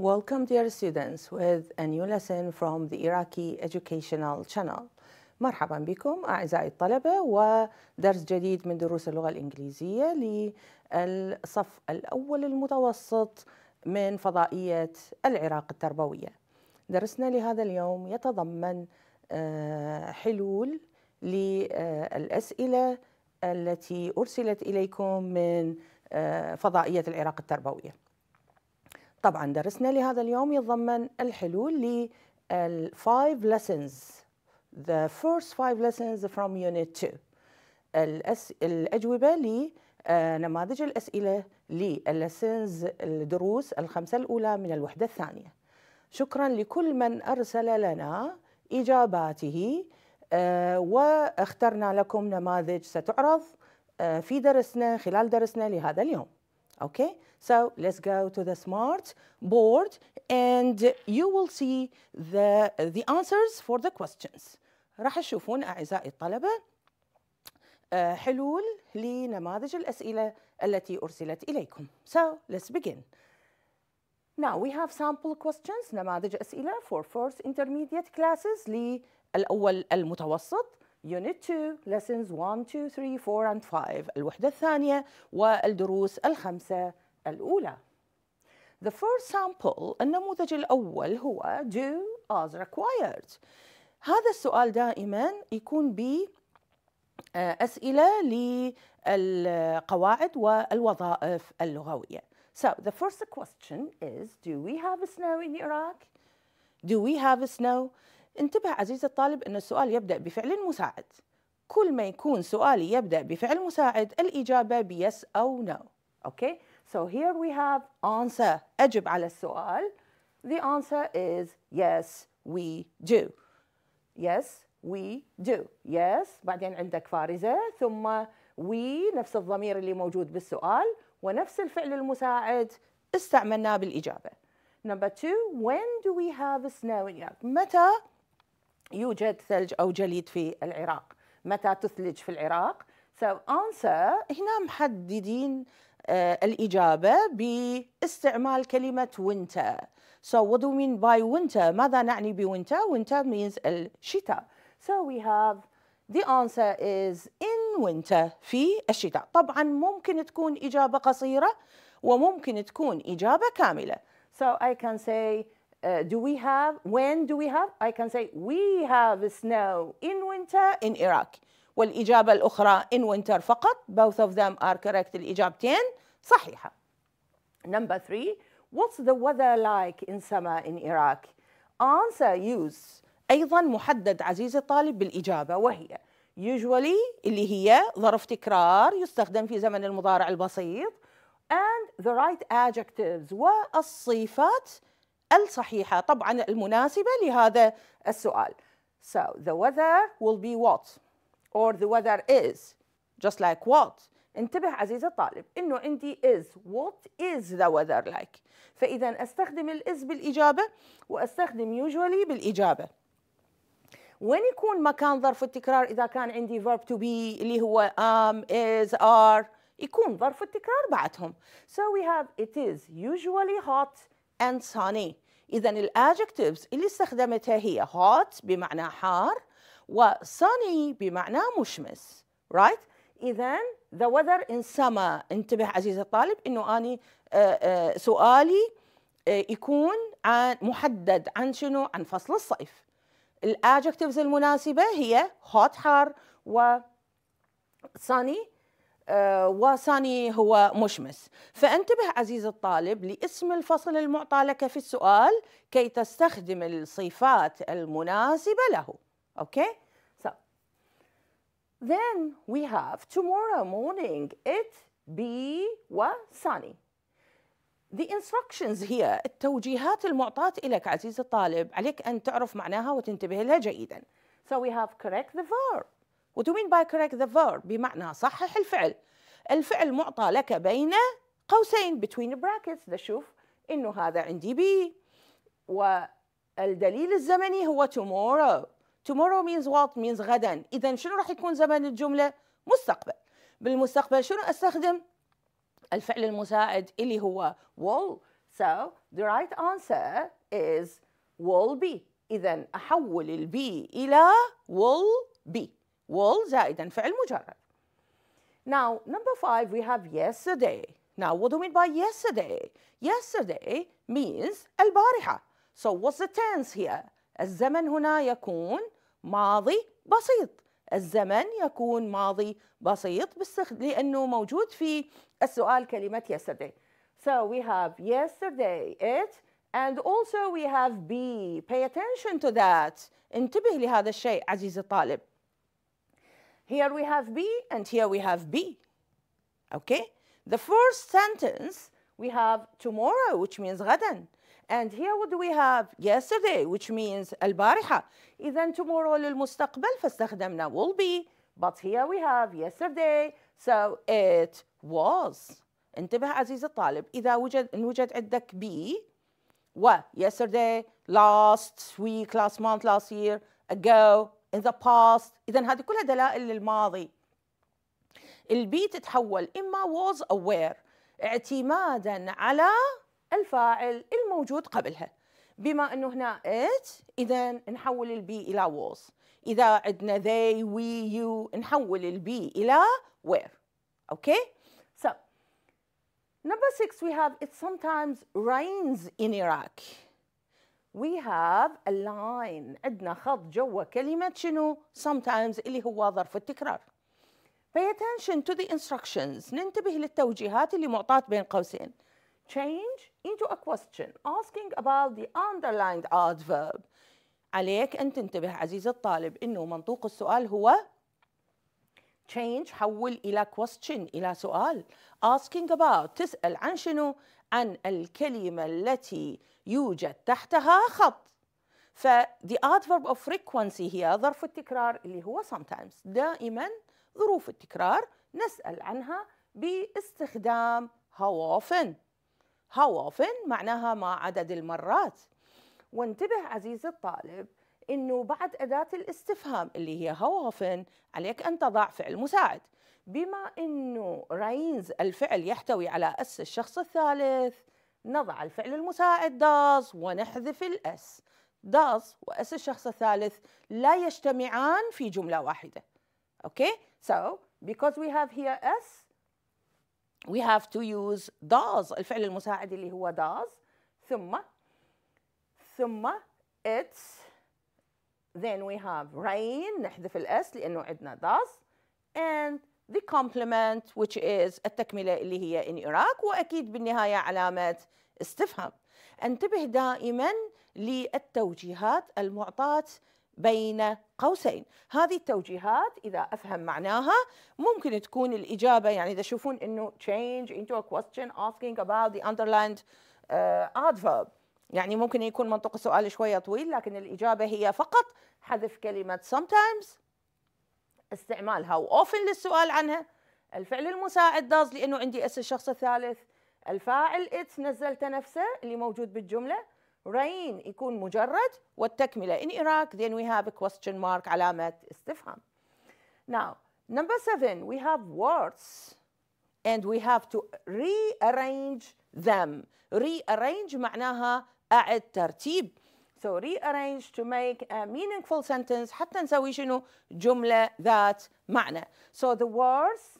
Welcome dear students with a new lesson from the Iraqi Educational Channel مرحبا بكم أعزائي الطلبة ودرس جديد من دروس اللغة الإنجليزية للصف الأول المتوسط من فضائية العراق التربوية درسنا لهذا اليوم يتضمن آه، حلول للأسئلة التي أرسلت إليكم من آه، فضائية العراق التربوية طبعا درسنا لهذا اليوم يتضمن الحلول ل 5 lessons the first five lessons from unit 2 الأس... الأجوبة لنماذج آه، الأسئلة للسنز الدروس الخمسة الأولى من الوحدة الثانية شكرا لكل من أرسل لنا إجاباته آه، واخترنا لكم نماذج ستعرض آه، في درسنا خلال درسنا لهذا اليوم أوكي So let's go to the smart board and you will see the, the answers for the questions راح تشوفون أعزائي الطلبة حلول لنماذج الأسئلة التي أرسلت إليكم. So let's begin. Now we have sample questions نماذج أسئلة for first intermediate classes للأول المتوسط Unit 2 lessons 1, 2, 3, 4 and 5 الوحدة الثانية والدروس الخمسة الأولى The first sample النموذج الأول هو do as required هذا السؤال دائما يكون ب آه، أسئلة للقواعد والوظائف اللغوية So the first question is do we have snow in Iraq? Do we have snow? انتبه عزيزي الطالب أن السؤال يبدأ بفعل مساعد كل ما يكون سؤالي يبدأ بفعل مساعد الإجابة بيس أو نو no. Okay, so here we have answer. أجب على السؤال. The answer is yes, we do. Yes, we do. Yes, بعدين عندك فارزة ثم we نفس الضمير اللي موجود بالسؤال ونفس الفعل المساعد استعملناه بالإجابة. Number two, when do we have snow in Iraq? متى يوجد ثلج أو جليد في العراق؟ متى تثلج في العراق؟ So answer هنا محددين الإجابة باستعمال كلمة winter So what do we mean by winter? ماذا نعني بwinter? Winter means الشتاء So we have the answer is in winter في الشتاء طبعا ممكن تكون إجابة قصيرة وممكن تكون إجابة كاملة So I can say Uh, do we have, when do we have? I can say we have snow in winter in Iraq. والإجابة الأخرى in winter فقط both of them are correct الإجابتين صحيحة number three what's the weather like in summer in Iraq answer use أيضا محدد عزيزي الطالب بالإجابة وهي usually اللي هي ظرف تكرار يستخدم في زمن المضارع البسيط and the right adjectives والصفات الصحيحة طبعا المناسبة لهذا السؤال So the weather will be what? or the weather is just like what انتبه عزيزي الطالب انه عندي is what is the weather like فاذا استخدم ال is بالاجابه واستخدم usually بالاجابه وين يكون مكان ظرف التكرار اذا كان عندي verb to be اللي هو am is are يكون ظرف التكرار بعدهم so we have it is usually hot and sunny إذا الادجكتيفز اللي استخدمتها هي hot بمعنى حار وsunny بمعنى مشمس right اذا the weather in summer انتبه عزيزي الطالب انه اني آه، آه، سؤالي آه، يكون عن محدد عن شنو عن فصل الصيف الادجectives المناسبه هي hot حار و sunny وثاني هو مشمس فانتبه عزيز الطالب لاسم الفصل المعطى لك في السؤال كي تستخدم الصفات المناسبة له Okay? So then we have tomorrow morning it be Sunny. The instructions here التوجيهات المعطاة إليك عزيزي الطالب عليك أن تعرف معناها وتنتبه لها جيدا. So we have correct the verb. What do you mean by correct the verb? بمعنى صحح الفعل. الفعل معطى لك بين قوسين between brackets تشوف إنه هذا عندي بي والدليل الزمني هو tomorrow tomorrow means what means غدا إذا شنو راح يكون زمن الجملة مستقبل بالمستقبل شنو أستخدم الفعل المساعد اللي هو will so the right answer is will be إذا أحول البي إلى will be will زائدا فعل مجرد now number five we have yesterday now what do we mean by yesterday yesterday means البارحة so what's the tense here الزمن هنا يكون ماضي بسيط الزمن يكون ماضي بسيط بالسخ... لأنه موجود في السؤال كلمة yesterday So we have yesterday, it, and also we have be. Pay attention to that. انتبه لهذا الشيء عزيزي الطالب. Here we have be and here we have be. Okay? The first sentence We have tomorrow, which means غدا. And here what do we have? Yesterday, which means البارحة. إذا tomorrow للمستقبل فاستخدمنا will be. But here we have yesterday. So it was. انتبه عزيز الطالب إذا وجد إن وجد عندك be و yesterday, last week, last month, last year, ago, in the past إذا هذه كلها دلائل للماضي البي تتحول إما was aware اعتمادا على الفاعل الموجود قبلها بما انه هنا ات اذا نحول البي الى was اذا عندنا they we you نحول البي الى where okay so number six we have it sometimes rains in Iraq we have a line عندنا خط جوا كلمة شنو sometimes اللي هو ظرف التكرار Pay attention to the instructions. ننتبه للتوجيهات اللي معطاة بين قوسين. Change into a question asking about the underlined adverb. عليك أن تنتبه عزيز الطالب أنه منطوق السؤال هو change حول إلى question إلى سؤال asking about تسأل عن شنو عن الكلمة التي يوجد تحتها خط فthe the adverb of frequency هي ظرف التكرار اللي هو sometimes دائما ظروف التكرار نسأل عنها باستخدام how often how often معناها ما عدد المرات وانتبه عزيزي الطالب انه بعد اداه الاستفهام اللي هي how often عليك ان تضع فعل مساعد بما انه رينز الفعل يحتوي على اس الشخص الثالث نضع الفعل المساعد does ونحذف الاس does واس الشخص الثالث لا يجتمعان في جمله واحده Okay, so because we have here S, we have to use does الفعل المساعد اللي هو does ثم ثم it's then we have rain نحذف الاس لانه عندنا does and the complement which is التكمله اللي هي in Iraq واكيد بالنهايه علامه استفهام انتبه دائما للتوجيهات المعطاه بين قوسين هذه التوجيهات إذا أفهم معناها ممكن تكون الإجابة يعني إذا تشوفون أنه change into a question asking about the underlined uh, adverb يعني ممكن يكون منطق السؤال شوية طويل لكن الإجابة هي فقط حذف كلمة sometimes استعمالها often للسؤال عنها الفعل المساعد does لأنه عندي اس الشخص الثالث الفاعل اتس نزلت نفسه اللي موجود بالجملة رين يكون مجرد والتكملة in Iraq then we have a question mark علامة استفهام now number seven we have words and we have to rearrange them rearrange معناها أعد ترتيب So rearrange to make a meaningful sentence حتى نسوي شنو جملة ذات معنى. So the words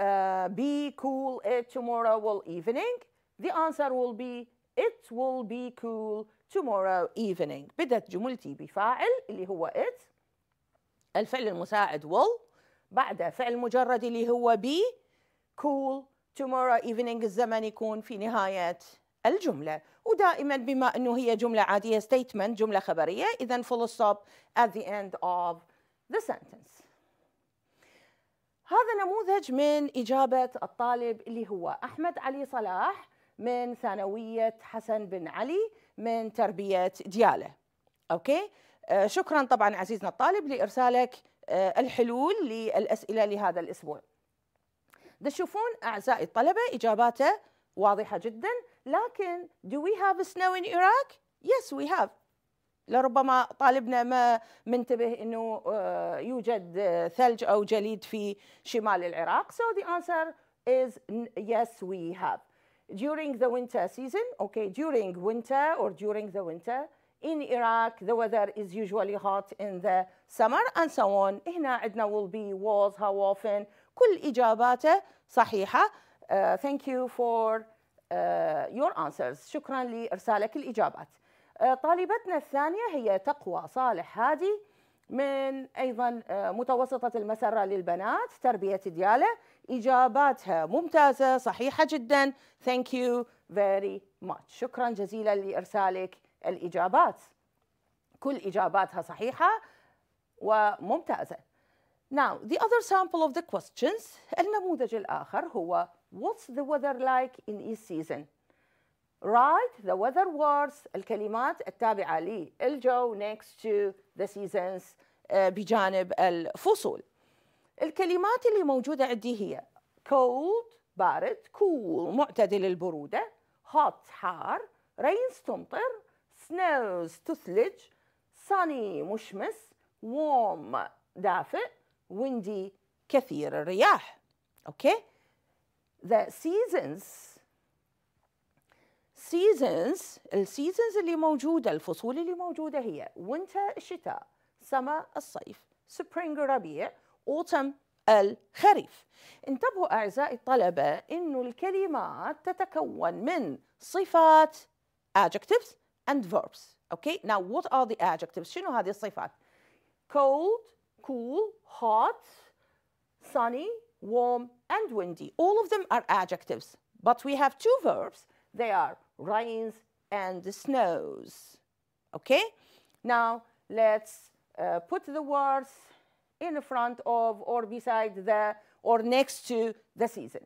uh, be cool tomorrow evening. The answer will be It will be cool tomorrow evening بدت جملتي بفاعل اللي هو it الفعل المساعد will بعد فعل مجرد اللي هو be cool tomorrow evening الزمن يكون في نهاية الجملة ودائما بما أنه هي جملة عادية statement جملة خبرية إذا full stop at the end of the sentence هذا نموذج من إجابة الطالب اللي هو أحمد علي صلاح من ثانوية حسن بن علي من تربية ديالة أوكي آه شكرا طبعا عزيزنا الطالب لإرسالك آه الحلول للأسئلة لهذا الأسبوع تشوفون أعزائي الطلبة إجاباته واضحة جدا لكن do we have snow in Iraq? Yes we have لربما طالبنا ما منتبه انه آه، يوجد ثلج او جليد في شمال العراق so the answer is yes we have during the winter season, okay, during winter or during the winter. In Iraq, the weather is usually hot in the summer and so on. هنا عندنا will be, was, how often. كل إجاباته صحيحة. Uh, thank you for uh, your answers. شكرا لإرسالك الإجابات. Uh, طالبتنا الثانية هي تقوى صالح هادي من أيضا متوسطة المسرة للبنات تربية ديالة. إجاباتها ممتازة صحيحة جدا Thank you very much شكرا جزيلا لإرسالك الإجابات كل إجاباتها صحيحة وممتازة Now the other sample of the questions النموذج الآخر هو What's the weather like in each season? Write the weather words الكلمات التابعة للجو next to the seasons بجانب الفصول الكلمات اللي موجودة عندي هي cold بارد cool معتدل البرودة hot حار rains تمطر snows تثلج sunny مشمس warm دافئ windy كثير الرياح اوكي the seasons seasons seasons اللي موجودة الفصول اللي موجودة هي winter الشتاء summer الصيف spring الربيع autumn الخريف انتبهوا أعزائي الطلبة أن الكلمات تتكون من صفات adjectives and verbs Okay, now what are the adjectives? شنو هذه الصفات؟ cold, cool, hot, sunny, warm and windy. All of them are adjectives. But we have two verbs. They are rains and snows. Okay? Now let's uh, put the words in front of or beside the or next to the season.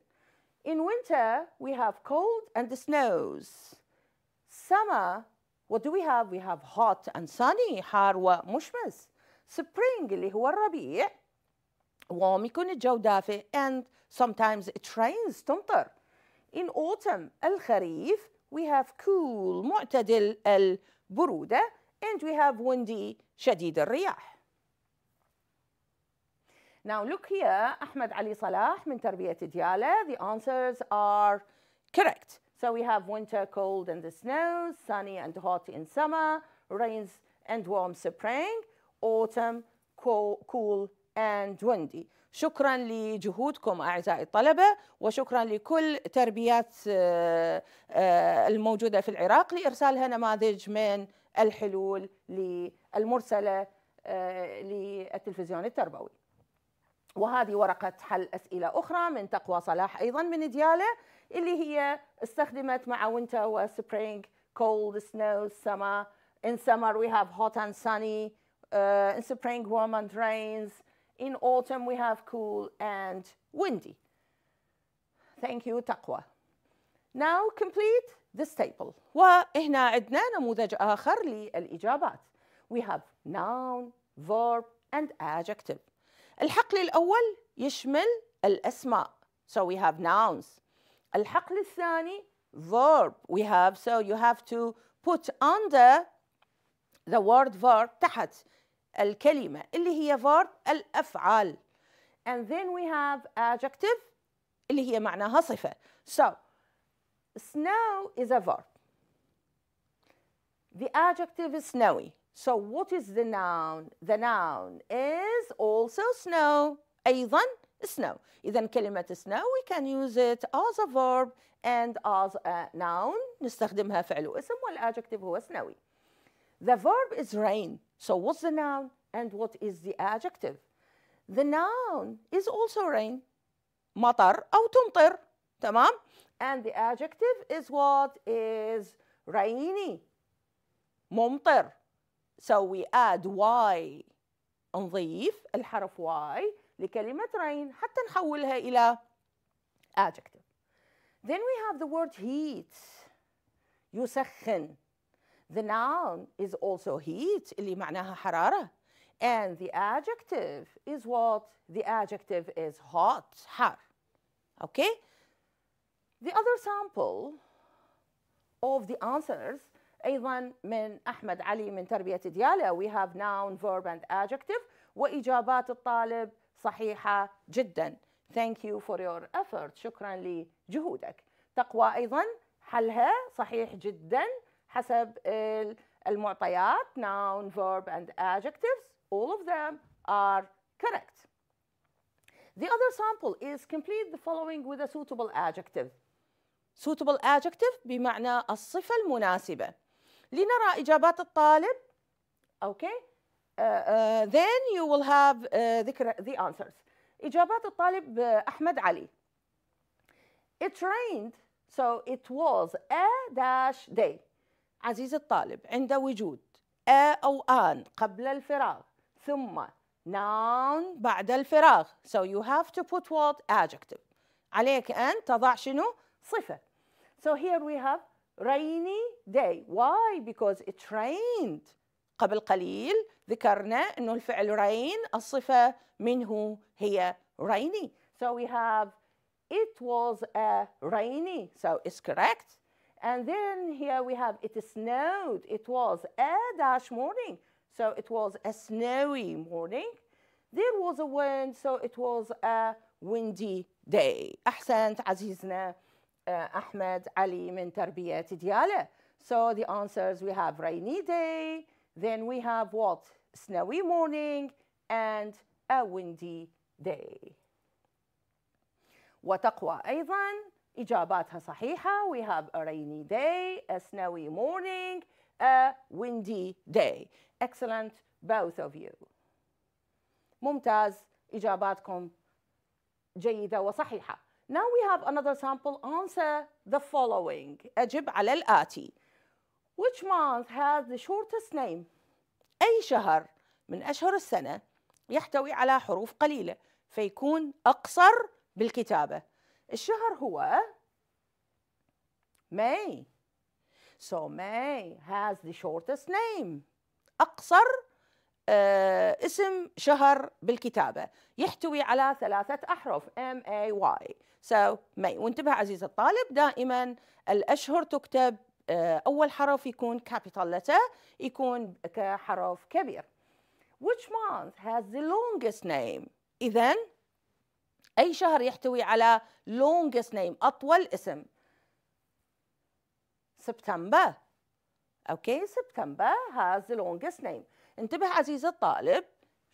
In winter, we have cold and the snows. Summer, what do we have? We have hot and sunny, harwa mushmas. Spring اللي هو الربيع warm يكون الجو دافئ and sometimes it rains تمطر. In autumn الخريف we have cool معتدل البرودة and we have windy شديد الرياح. Now look here, Ahmed Ali Salah من تربية ديالة. The answers are correct. So we have winter, cold and the snow, sunny and hot in summer, rains and warm spring, autumn, cool and windy. شكرا لجهودكم أعزائي الطلبة وشكرا لكل تربيات الموجودة في العراق لإرسالها نماذج من الحلول للمرسلة للتلفزيون التربوي وهذه ورقة حل أسئلة أخرى من تقوى صلاح أيضا من ديالة اللي هي استخدمت مع وينتر وسبرينج cold snow summer in summer we have hot and sunny uh, in spring warm and rains in autumn we have cool and windy thank you تقوى now complete this table وهنا عندنا نموذج آخر للإجابات we have noun verb and adjective الحقل الأول يشمل الأسماء so we have nouns الحقل الثاني verb we have so you have to put under the word verb تحت الكلمة اللي هي verb الأفعال and then we have adjective اللي هي معناها صفة so snow is a verb the adjective is snowy So what is the noun? The noun is also snow. أيضا snow. إذا كلمة snow we can use it as a verb and as a noun. نستخدمها فعل واسم والadjective هو snowy. The verb is rain. So what's the noun and what is the adjective? The noun is also rain. مطر أو تمطر. تمام? And the adjective is what is rainy. ممطر. So we add y نضيف الحرف y لكلمة rain حتى نحولها إلى adjective. Then we have the word heat يسخن. The noun is also heat اللي معناها حرارة. And the adjective is what? The adjective is hot, حار. Okay? The other sample of the answers أيضا من أحمد علي من تربية ديالة we have noun, verb and adjective وإجابات الطالب صحيحة جدا thank you for your effort شكرا لجهودك تقوى أيضا حلها صحيح جدا حسب المعطيات noun, verb and adjectives all of them are correct The other sample is complete the following with a suitable adjective. Suitable adjective بمعنى الصفة المناسبة. لنرى إجابات الطالب okay uh, uh, then you will have uh, the, answers إجابات الطالب أحمد علي it rained so it was a dash day عزيز الطالب عند وجود a أو an قبل الفراغ ثم noun بعد الفراغ so you have to put what adjective عليك أن تضع شنو صفة so here we have rainy day why because it rained قبل قليل ذكرنا انه الفعل rain الصفة منه هي rainy so we have it was a rainy so it's correct and then here we have it snowed it was a dash morning so it was a snowy morning there was a wind so it was a windy day احسنت عزيزنا uh, Ahmed Ali من Tarbiyat دياله. So the answers we have rainy day, then we have what? Snowy morning and a windy day. وتقوى أيضا إجاباتها صحيحة. We have a rainy day, a snowy morning, a windy day. Excellent, both of you. ممتاز إجاباتكم جيدة وصحيحة. Now we have another sample. Answer the following. أجب على الآتي. Which month has the shortest name? أي شهر من أشهر السنة يحتوي على حروف قليلة فيكون أقصر بالكتابة. الشهر هو May. So May has the shortest name. أقصر آه اسم شهر بالكتابة يحتوي على ثلاثة أحرف M A Y So May وانتبه عزيز الطالب دائما الأشهر تكتب أول حرف يكون capital letter يكون كحرف كبير Which month has the longest name? إذا أي شهر يحتوي على longest name أطول اسم سبتمبر أوكي سبتمبر has the longest name انتبه عزيزي الطالب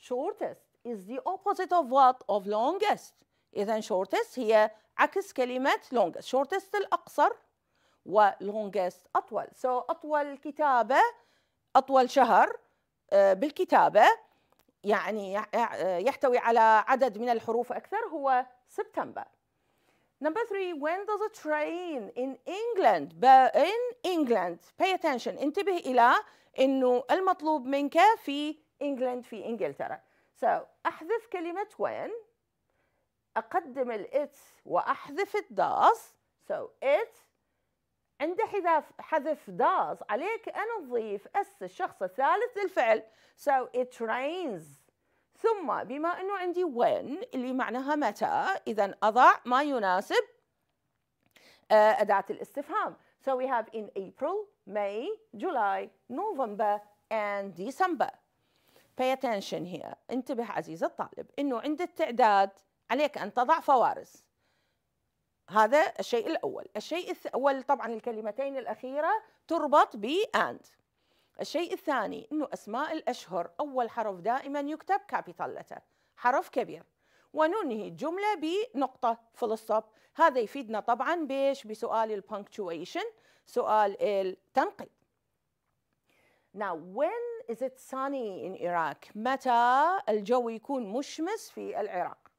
shortest is the opposite of what of longest إذا شورتست هي عكس كلمة longest shortest الأقصر ولونجست أطول so أطول كتابة أطول شهر آه، بالكتابة يعني آه، يحتوي على عدد من الحروف أكثر هو سبتمبر Number three, when does it rain in England, in England, pay attention, انتبه إلى أنه المطلوب منك في England في إنجلترا. So, أحذف كلمة when أقدم الإتس وأحذف الداس so it عند حذف حذف داس عليك أن تضيف أس الشخص الثالث للفعل so it rains ثم بما أنه عندي when اللي معناها متى إذا أضع ما يناسب آه، أداة الاستفهام so we have in April, May, July, November and December pay attention here انتبه عزيزي الطالب أنه عند التعداد عليك أن تضع فوارز هذا الشيء الأول الشيء الأول طبعا الكلمتين الأخيرة تربط and الشيء الثاني أنه أسماء الأشهر أول حرف دائما يكتب كابيتال لتر حرف كبير وننهي الجملة بنقطة فول ستوب هذا يفيدنا طبعا بيش بسؤال البنكتويشن سؤال التنقيب Now when is it sunny in Iraq؟ متى الجو يكون مشمس في العراق؟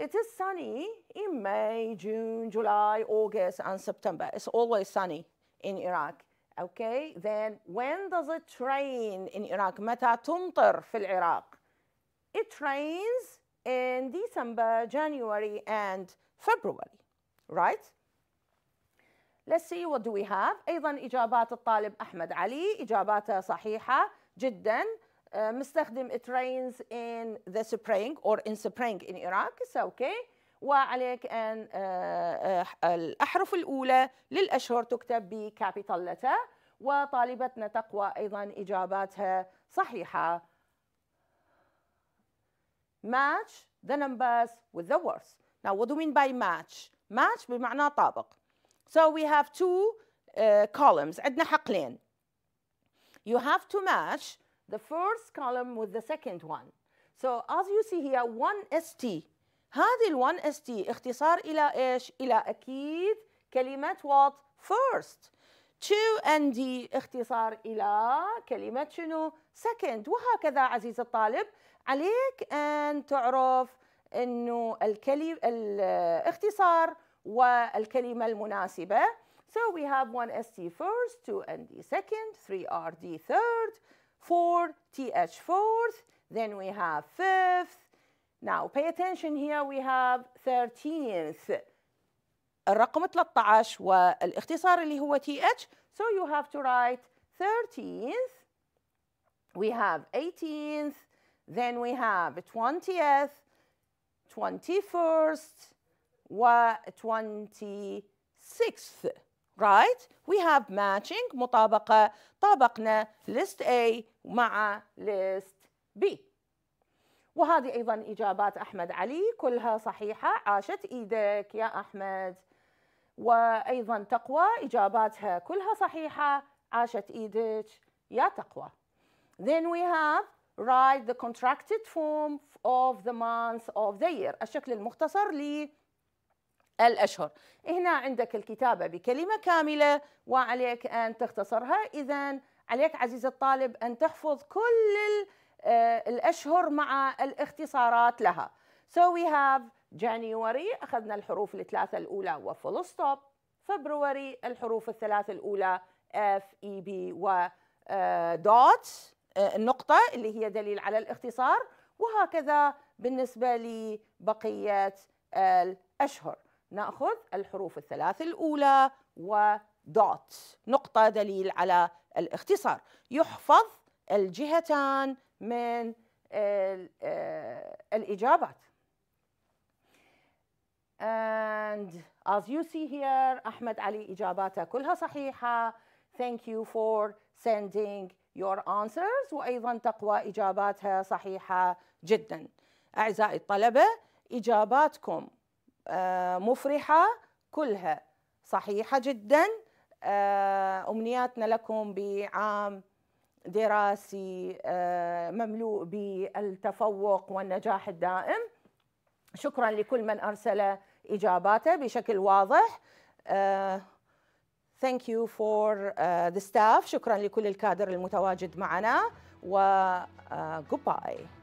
It is sunny in May, June, July, August, and September. It's always sunny in Iraq. Okay, then when does it rain in Iraq? متى تمطر في العراق? It rains in December, January, and February, right? Let's see what do we have. أيضا إجابات الطالب أحمد علي إجاباته صحيحة جدا مستخدم it rains in the spring or in spring in Iraq it's okay وعليك أن الأحرف الأولى للأشهر تكتب بكابيتال لتر وطالبتنا تقوى أيضا إجاباتها صحيحة match the numbers with the words now what do we mean by match match بمعنى طابق so we have two uh, columns عندنا حقلين you have to match the first column with the second one. So as you see here 1st هذه ال 1st اختصار إلى إيش؟ إلى أكيد كلمة what first. 2nd اختصار إلى كلمة شنو؟ second وهكذا عزيز الطالب عليك أن تعرف أنه الكلمة الاختصار والكلمة المناسبة. So we have 1st first, 2nd second, 3rd third, 4, TH fourth, then we have fifth. Now pay attention here we have 13th. الرقم 13 والاختصار اللي هو TH so you have to write 13th we have 18th then we have 20th 21st و 26th right we have matching مطابقة طابقنا list A مع list B وهذه أيضا إجابات أحمد علي كلها صحيحة عاشت إيدك يا أحمد وأيضا تقوى إجاباتها كلها صحيحة عاشت إيدك يا تقوى Then we have write the contracted form of the month of the year الشكل المختصر لي الأشهر هنا عندك الكتابة بكلمة كاملة وعليك أن تختصرها إذا عليك عزيز الطالب أن تحفظ كل آه، الأشهر مع الاختصارات لها So we have January أخذنا الحروف الثلاثة الأولى وفول ستوب February الحروف الثلاثة الأولى F, E, B و دوت آه، آه، النقطة اللي هي دليل على الاختصار وهكذا بالنسبة لبقية الأشهر ناخذ الحروف الثلاث الاولى ودوت نقطه دليل على الاختصار يحفظ الجهتان من آه، الاجابات And as you see here, أحمد علي إجاباته كلها صحيحة. Thank you for sending your answers. وأيضا تقوى إجاباتها صحيحة جدا. أعزائي الطلبة إجاباتكم آه، مفرحة كلها صحيحة جدا آه، أمنياتنا لكم بعام دراسي آه، مملوء بالتفوق والنجاح الدائم شكرا لكل من أرسل إجاباته بشكل واضح Thank you for the staff شكرا لكل الكادر المتواجد معنا و goodbye